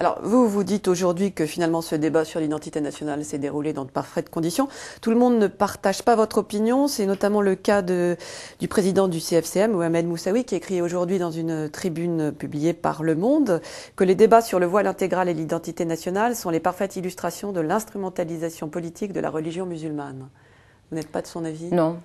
Alors, vous, vous dites aujourd'hui que finalement ce débat sur l'identité nationale s'est déroulé dans de parfaites conditions. Tout le monde ne partage pas votre opinion. C'est notamment le cas du président du CFCM, Mohamed Moussaoui, qui écrit aujourd'hui dans une tribune publiée par Le Monde que les débats sur le voile intégral et l'identité nationale sont les parfaites illustrations de l'instrumentalisation politique de la religion musulmane. Vous n'êtes pas de son avis Non,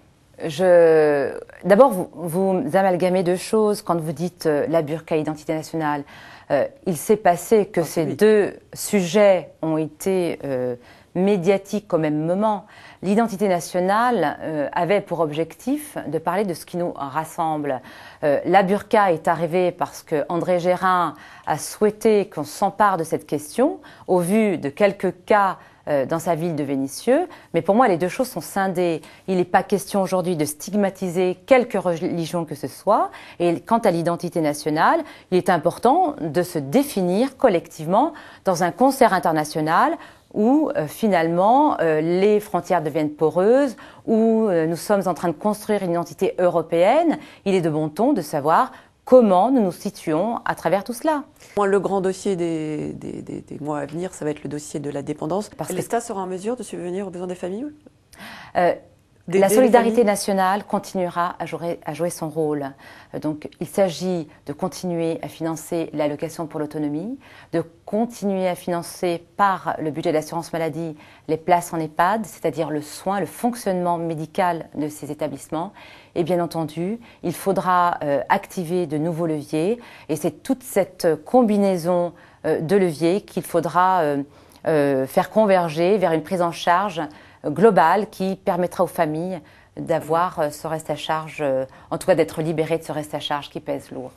je... D'abord, vous, vous, amalgamez deux choses quand vous dites euh, la burqa identité nationale. Euh, il s'est passé que ah ces deux sujets ont été euh, médiatique au même moment. L'identité nationale euh, avait pour objectif de parler de ce qui nous rassemble. Euh, la burqa est arrivée parce que André Gérin a souhaité qu'on s'empare de cette question au vu de quelques cas euh, dans sa ville de Vénissieux, mais pour moi les deux choses sont scindées. Il n'est pas question aujourd'hui de stigmatiser quelque religion que ce soit, et quant à l'identité nationale, il est important de se définir collectivement dans un concert international où euh, finalement euh, les frontières deviennent poreuses, où euh, nous sommes en train de construire une identité européenne, il est de bon ton de savoir comment nous nous situons à travers tout cela. Le grand dossier des, des, mois à venir, ça va être le dossier de la dépendance. Parce que l'État sera en mesure de subvenir aux besoins des familles la solidarité nationale continuera à jouer, son rôle. Euh, donc, il s'agit de continuer à financer l'allocation pour l'autonomie, de continuer à financer par le budget d'assurance maladie les places en EHPAD, c'est-à-dire le soin, le fonctionnement médical de ces établissements. Et bien entendu, il faudra euh, activer de nouveaux leviers. Et c'est toute cette combinaison euh, de leviers qu'il faudra faire converger vers une prise en charge global qui permettra aux familles d'avoir euh, ce reste à charge, euh, en tout cas d'être libérées de ce reste à charge qui pèse lourd.